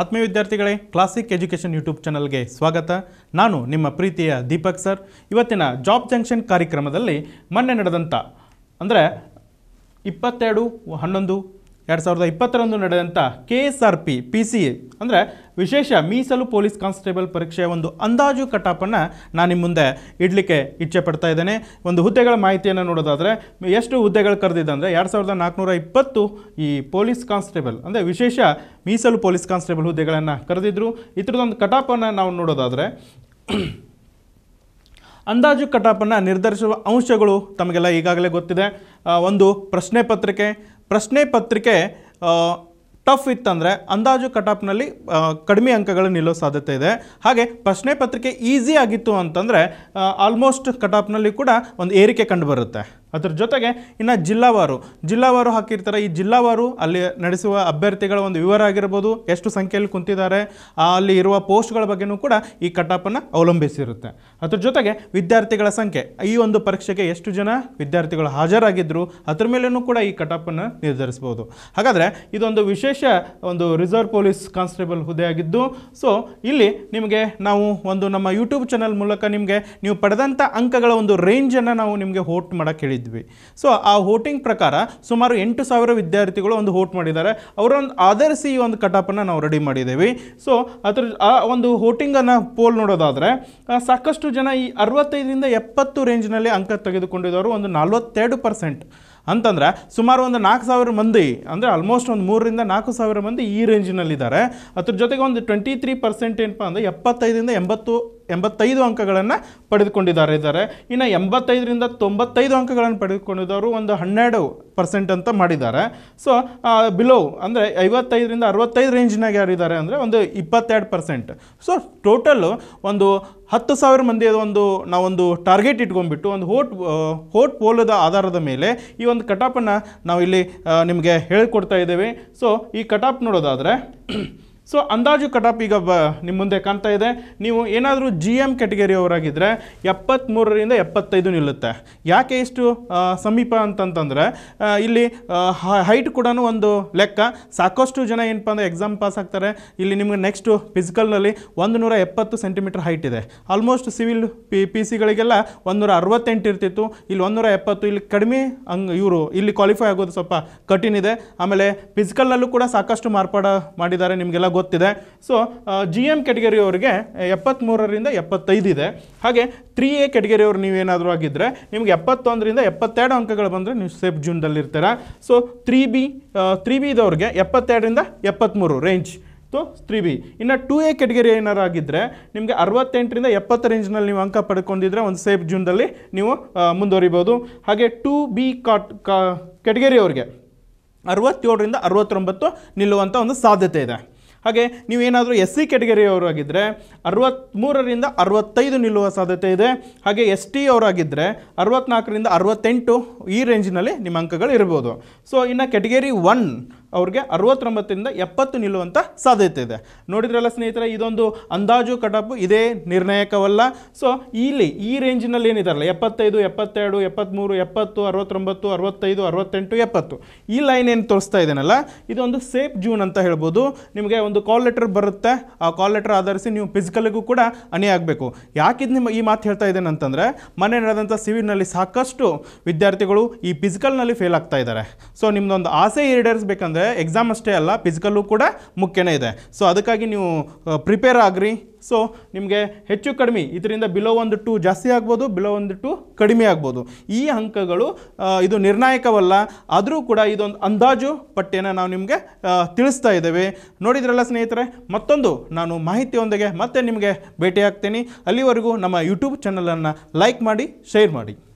ಆತ್ಮೀಯ ವಿದ್ಯಾರ್ಥಿಗಳೇ classic education YouTube ಚಾನಲ್ಗೆ ಸ್ವಾಗತ ನಾನು ನಿಮ್ಮ ಪ್ರೀತಿಯ ದೀಪಕ್ ಸರ್ ಇವತ್ತಿನ ಜಾಬ್ ಜಂಕ್ಷನ್ ಕಾರ್ಯಕ್ರಮದಲ್ಲಿ ಮೊನ್ನೆ ನಡೆದಂಥ ಅಂದರೆ ಇಪ್ಪತ್ತೆರಡು ಹನ್ನೊಂದು ಎರಡು ಸಾವಿರದ ಇಪ್ಪತ್ತರಂದು ನಡೆದಂಥ K S R P P C A ಅಂದರೆ ವಿಶೇಷ ಮೀಸಲು ಪೊಲೀಸ್ ಕಾನ್ಸ್ಟೇಬಲ್ ಪರೀಕ್ಷೆಯ ಒಂದು ಅಂದಾಜು ಕಟಾಪನ್ನು ನಾನು ನಿಮ್ಮ ಮುಂದೆ ಇಡಲಿಕ್ಕೆ ಇಚ್ಛೆ ಪಡ್ತಾ ಇದ್ದೇನೆ ಒಂದು ಹುದ್ದೆಗಳ ಮಾಹಿತಿಯನ್ನು ನೋಡೋದಾದರೆ ಎಷ್ಟು ಹುದ್ದೆಗಳು ಕರೆದಿದ್ದಂದರೆ ಎರಡು ಸಾವಿರದ ನಾಲ್ಕುನೂರ ಇಪ್ಪತ್ತು ಈ ಪೊಲೀಸ್ ಕಾನ್ಸ್ಟೇಬಲ್ ಅಂದರೆ ವಿಶೇಷ ಮೀಸಲು ಪೊಲೀಸ್ ಕಾನ್ಸ್ಟೇಬಲ್ ಹುದ್ದೆಗಳನ್ನು ಕರೆದಿದ್ದರು ಥರದೊಂದು ಕಟಾಪನ್ನು ನಾವು ನೋಡೋದಾದರೆ ಅಂದಾಜು ಕಟಾಪನ್ನು ನಿರ್ಧರಿಸುವ ಅಂಶಗಳು ತಮಗೆಲ್ಲ ಈಗಾಗಲೇ ಗೊತ್ತಿದೆ ಒಂದು ಪ್ರಶ್ನೆ ಪತ್ರಿಕೆ ಪ್ರಶ್ನೆ ಪತ್ರಿಕೆ ಟಫ್ ಇತ್ತಂದರೆ ಅಂದಾಜು ಕಟಾಪ್ನಲ್ಲಿ ಕಡಿಮೆ ಅಂಕಗಳು ನಿಲ್ಲೋ ಸಾಧ್ಯತೆ ಇದೆ ಹಾಗೆ ಪ್ರಶ್ನೆ ಪತ್ರಿಕೆ ಈಸಿ ಆಗಿತ್ತು ಅಂತಂದರೆ ಆಲ್ಮೋಸ್ಟ್ ಕಟಾಪ್ನಲ್ಲಿ ಕೂಡ ಒಂದು ಏರಿಕೆ ಕಂಡುಬರುತ್ತೆ ಅದ್ರ ಜೊತೆಗೆ ಇನ್ನು ಜಿಲ್ಲಾವಾರು ಜಿಲ್ಲಾವಾರು ಹಾಕಿರ್ತಾರೆ ಈ ಜಿಲ್ಲಾವಾರು ಅಲ್ಲಿ ನಡೆಸುವ ಅಭ್ಯರ್ಥಿಗಳ ಒಂದು ವಿವರ ಆಗಿರ್ಬೋದು ಎಷ್ಟು ಸಂಖ್ಯೆಯಲ್ಲಿ ಕುಂತಿದ್ದಾರೆ ಅಲ್ಲಿ ಇರುವ ಪೋಸ್ಟ್ಗಳ ಬಗ್ಗೆನೂ ಕೂಡ ಈ ಕಟಾಪನ್ನು ಅವಲಂಬಿಸಿರುತ್ತೆ ಅದ್ರ ಜೊತೆಗೆ ವಿದ್ಯಾರ್ಥಿಗಳ ಸಂಖ್ಯೆ ಈ ಒಂದು ಪರೀಕ್ಷೆಗೆ ಎಷ್ಟು ಜನ ವಿದ್ಯಾರ್ಥಿಗಳು ಹಾಜರಾಗಿದ್ದರು ಅದ್ರ ಮೇಲೇನೂ ಕೂಡ ಈ ಕಟಾಪನ್ನು ನಿರ್ಧರಿಸ್ಬೋದು ಹಾಗಾದರೆ ಇದೊಂದು ವಿಶೇಷ ಒಂದು ರಿಸರ್ವ್ ಪೊಲೀಸ್ ಕಾನ್ಸ್ಟೇಬಲ್ ಹುದ್ದೆ ಆಗಿದ್ದು ಸೊ ಇಲ್ಲಿ ನಿಮಗೆ ನಾವು ಒಂದು ನಮ್ಮ ಯೂಟ್ಯೂಬ್ ಚಾನಲ್ ಮೂಲಕ ನಿಮಗೆ ನೀವು ಪಡೆದಂಥ ಅಂಕಗಳ ಒಂದು ರೇಂಜನ್ನು ನಾವು ನಿಮಗೆ ಹೋಟ್ ಮಾಡೋಕ್ಕೆ ಹೇಳಿದ್ದೀವಿ ಮಾಡಿದ್ವಿ ಸೊ ಆ ವೋಟಿಂಗ್ ಪ್ರಕಾರ ಸುಮಾರು ಎಂಟು ಸಾವಿರ ವಿದ್ಯಾರ್ಥಿಗಳು ಒಂದು ಹೋಟ್ ಮಾಡಿದ್ದಾರೆ ಅವರೊಂದು ಆಧರಿಸಿ ಈ ಒಂದು ಕಟಾಪನ್ನು ನಾವು ರೆಡಿ ಮಾಡಿದ್ದೇವೆ ಸೊ ಅದರ ಆ ಒಂದು ವೋಟಿಂಗನ್ನು ಪೋಲ್ ನೋಡೋದಾದರೆ ಸಾಕಷ್ಟು ಜನ ಈ ಅರವತ್ತೈದರಿಂದ ಎಪ್ಪತ್ತು ರೇಂಜ್ನಲ್ಲಿ ಅಂಕ ತೆಗೆದುಕೊಂಡಿದ್ದವರು ಒಂದು ನಲವತ್ತೆರಡು ಪರ್ಸೆಂಟ್ ಅಂತಂದರೆ ಸುಮಾರು ಒಂದು ನಾಲ್ಕು ಸಾವಿರ ಮಂದಿ ಅಂದರೆ ಆಲ್ಮೋಸ್ಟ್ ಒಂದು ಮೂರರಿಂದ ನಾಲ್ಕು ಸಾವಿರ ಮಂದಿ ಈ ರೇಂಜಿನಲ್ಲಿದ್ದಾರೆ ಅದ್ರ ಜೊತೆಗೆ ಒಂದು ಟ್ವೆಂಟಿ ತ್ರೀ ಪರ್ಸೆಂಟ್ ಏನಪ್ಪ ಅಂದರೆ ಎಪ್ಪತ್ತೈದರಿಂದ ಎಂಬತ್ತು ಎಂಬತ್ತೈದು ಅಂಕಗಳನ್ನು ಪಡೆದುಕೊಂಡಿದ್ದಾರೆ ಇದ್ದಾರೆ ಇನ್ನು ಎಂಬತ್ತೈದರಿಂದ ತೊಂಬತ್ತೈದು ಅಂಕಗಳನ್ನು ಪಡೆದುಕೊಂಡಿದ್ದವರು ಒಂದು ಹನ್ನೆರಡು ಪರ್ಸೆಂಟ್ ಅಂತ ಮಾಡಿದ್ದಾರೆ ಸೊ ಬಿಲೋ ಅಂದರೆ ಐವತ್ತೈದರಿಂದ ಅರವತ್ತೈದು ರೇಂಜ್ನಾಗ ಯಾರಿದ್ದಾರೆ ಅಂದರೆ ಒಂದು ಇಪ್ಪತ್ತೆರಡು ಪರ್ಸೆಂಟ್ ಸೊ ಟೋಟಲ್ಲು ಒಂದು ಹತ್ತು ಸಾವಿರ ಮಂದಿಯ ಒಂದು ನಾವೊಂದು ಟಾರ್ಗೆಟ್ ಇಟ್ಕೊಂಡ್ಬಿಟ್ಟು ಒಂದು ಹೋಟ್ ಹೋಟ್ ಪೋಲದ ಆಧಾರದ ಮೇಲೆ ಈ ಒಂದು ಕಟಾಪನ್ನು ನಾವಿಲ್ಲಿ ನಿಮಗೆ ಹೇಳಿಕೊಡ್ತಾ ಇದ್ದೇವೆ ಸೊ ಈ ಕಟಾಪ್ ನೋಡೋದಾದರೆ ಸೊ ಅಂದಾಜು ಕಟಾಪ್ ಈಗ ಬ ನಿಮ್ಮ ಮುಂದೆ ಕಾಣ್ತಾ ಇದೆ ನೀವು ಏನಾದರೂ ಜಿ ಎಮ್ ಅವರಾಗಿದ್ದರೆ ಎಪ್ಪತ್ತ್ಮೂರರಿಂದ ಎಪ್ಪತ್ತೈದು ನಿಲ್ಲುತ್ತೆ ಯಾಕೆ ಇಷ್ಟು ಸಮೀಪ ಅಂತಂತಂದರೆ ಇಲ್ಲಿ ಹೈಟ್ ಕೂಡ ಒಂದು ಲೆಕ್ಕ ಸಾಕಷ್ಟು ಜನ ಏನಪ್ಪ ಅಂದರೆ ಎಕ್ಸಾಮ್ ಪಾಸ್ ಆಗ್ತಾರೆ ಇಲ್ಲಿ ನಿಮಗೆ ನೆಕ್ಸ್ಟು ಫಿಸಿಕಲ್ನಲ್ಲಿ ಒಂದು ನೂರ ಎಪ್ಪತ್ತು ಸೆಂಟಿಮೀಟರ್ ಹೈಟ್ ಇದೆ ಆಲ್ಮೋಸ್ಟ್ ಸಿವಿಲ್ ಪಿ ಪಿ ಸಿಗಳಿಗೆಲ್ಲ ಒಂದು ನೂರ ಅರವತ್ತೆಂಟು ಇರ್ತಿತ್ತು ಇಲ್ಲಿ ಒಂದು ನೂರ ಎಪ್ಪತ್ತು ಇಲ್ಲಿ ಕಡಿಮೆ ಹಂಗ್ ಇವರು ಇಲ್ಲಿ ಕ್ವಾಲಿಫೈ ಆಗೋದು ಸ್ವಲ್ಪ ಕಠಿಣ ಇದೆ ಆಮೇಲೆ ಫಿಸಿಕಲ್ನಲ್ಲೂ ಕೂಡ ಸಾಕಷ್ಟು ಮಾರ್ಪಾಡು ಮಾಡಿದ್ದಾರೆ ನಿಮಗೆಲ್ಲ ಗೊತ್ತಿದೆ ಸೊ ಜಿ ಎಮ್ ಕೆಟಗರಿಯವರಿಗೆ ಎಪ್ಪತ್ತ್ಮೂರರಿಂದ ಎಪ್ಪತ್ತೈದು ಇದೆ ಹಾಗೆ ತ್ರೀ ಎ ಕೆಟಗರಿಯವ್ರು ನೀವೇನಾದರೂ ಆಗಿದ್ದರೆ ನಿಮಗೆ ಎಪ್ಪತ್ತೊಂದರಿಂದ ಎಪ್ಪತ್ತೆರಡು ಅಂಕಗಳು ಬಂದರೆ ನೀವು ಸೇಫ್ ಜೂನ್ದಲ್ಲಿರ್ತೀರ so three B three B ಇದವ್ರಿಗೆ ಎಪ್ಪತ್ತೆರಡರಿಂದ ಎಪ್ಪತ್ತ್ಮೂರು ರೇಂಜ್ ಸೊ ತ್ರೀ ಬಿ ಇನ್ನು ಟೂ ಎ ಕೆಟಗರಿ ಏನಾರು ಆಗಿದ್ದರೆ ನಿಮಗೆ ಅರವತ್ತೆಂಟರಿಂದ ಎಪ್ಪತ್ತು ರೇಂಜ್ನಲ್ಲಿ ನೀವು ಅಂಕ ಪಡ್ಕೊಂಡಿದ್ರೆ ಒಂದು ಸೇಫ್ ಜೂನ್ದಲ್ಲಿ ನೀವು ಮುಂದುವರಿಬೋದು ಹಾಗೆ ಟೂ ಬಿ ಕಾಟ್ ಕಾ ಕೆಟಗರಿಯವ್ರಿಗೆ ಅರವತ್ತೇಳರಿಂದ ಅರವತ್ತೊಂಬತ್ತು ನಿಲ್ಲುವಂಥ ಒಂದು ಸಾಧ್ಯತೆ ಇದೆ ಹಾಗೆ ನೀವೇನಾದರೂ ಎಸ್ ಸಿ ಕೆಟಗರಿಯವರಾಗಿದ್ದರೆ ಅರವತ್ತ್ಮೂರರಿಂದ ಅರವತ್ತೈದು ನಿಲ್ಲುವ ಸಾಧ್ಯತೆ ಇದೆ ಹಾಗೆ ಎಸ್ ಟಿ ಅವರಾಗಿದ್ದರೆ ಅರವತ್ತ್ನಾಲ್ಕರಿಂದ ಅರವತ್ತೆಂಟು ಈ ರೇಂಜ್ನಲ್ಲಿ ನಿಮ್ಮ ಅಂಕಗಳು ಇರ್ಬೋದು ಸೊ ಇನ್ನು ಕೆಟಗರಿ ಒನ್ ಅವ್ರಿಗೆ ಅರವತ್ತೊಂಬತ್ತರಿಂದ ಎಪ್ಪತ್ತು ನಿಲ್ಲುವಂಥ ಸಾಧ್ಯತೆ ಇದೆ ನೋಡಿದ್ರಲ್ಲ ಸ್ನೇಹಿತರೆ ಇದೊಂದು ಅಂದಾಜು ಕಟಪ್ ಇದೇ ನಿರ್ಣಾಯಕವಲ್ಲ ಸೊ ಇಲ್ಲಿ ಈ ರೇಂಜಿನಲ್ಲಿ ಏನಿದಾರಲ್ಲ ಎಪ್ಪತ್ತೈದು ಎಪ್ಪತ್ತೆರಡು ಎಪ್ಪತ್ತ್ಮೂರು ಎಪ್ಪತ್ತು ಅರವತ್ತೊಂಬತ್ತು ಅರವತ್ತೈದು ಅರವತ್ತೆಂಟು ಎಪ್ಪತ್ತು ಈ ಲೈನ್ ಏನು ತೋರಿಸ್ತಾ ಇದ್ದೇನಲ್ಲ ಇದೊಂದು ಸೇಫ್ ಜೂನ್ ಅಂತ ಹೇಳ್ಬೋದು ನಿಮಗೆ ಒಂದು ಕಾಲ್ ಲೆಟರ್ ಬರುತ್ತೆ ಆ ಕಾಲ್ ಲೆಟರ್ ಆಧರಿಸಿ ನೀವು ಫಿಸಿಕಲಿಗೂ ಕೂಡ ಹನಿ ಆಗಬೇಕು ಯಾಕಿದ್ ನಿಮ್ಮ ಈ ಮಾತು ಹೇಳ್ತಾ ಇದ್ದೇನೆ ಅಂತಂದರೆ ಮನೆ ನಡೆದಂಥ ಸಿವಿಲ್ನಲ್ಲಿ ಸಾಕಷ್ಟು ವಿದ್ಯಾರ್ಥಿಗಳು ಈ ಫಿಸಿಕಲ್ನಲ್ಲಿ ಫೇಲ್ ಆಗ್ತಾ ಇದ್ದಾರೆ ಸೊ ನಿಮ್ಮದೊಂದು ಆಸೆ ಈಡೇರಿಸಬೇಕಂದ್ರೆ ಅಂದರೆ ಎಕ್ಸಾಮ್ ಅಷ್ಟೇ ಅಲ್ಲ ಫಿಸಿಕಲ್ಲು ಕೂಡ ಮುಖ್ಯನೇ ಇದೆ ಸೊ ಅದಕ್ಕಾಗಿ ನೀವು ಪ್ರಿಪೇರ್ ಆಗ್ರಿ ಸೊ ನಿಮಗೆ ಹೆಚ್ಚು ಕಡಿಮೆ ಇದರಿಂದ ಬಿಲೋ ಒಂದು ಟು ಜಾಸ್ತಿ ಆಗ್ಬೋದು ಬಿಲೋ ಒಂದು ಟು ಕಡಿಮೆ ಆಗ್ಬೋದು ಈ ಅಂಕಗಳು ಇದು ನಿರ್ಣಾಯಕವಲ್ಲ ಆದರೂ ಕೂಡ ಇದೊಂದು ಅಂದಾಜು ಪಟ್ಟಿಯನ್ನು ನಾವು ನಿಮಗೆ ತಿಳಿಸ್ತಾ ಇದ್ದೇವೆ ನೋಡಿದ್ರಲ್ಲ ಸ್ನೇಹಿತರೆ ಮತ್ತೊಂದು ನಾನು ಮಾಹಿತಿಯೊಂದಿಗೆ ಮತ್ತೆ ನಿಮಗೆ ಭೇಟಿಯಾಗ್ತೀನಿ ಅಲ್ಲಿವರೆಗೂ ನಮ್ಮ ಯೂಟ್ಯೂಬ್ ಚಾನಲನ್ನು ಲೈಕ್ ಮಾಡಿ ಶೇರ್ ಮಾಡಿ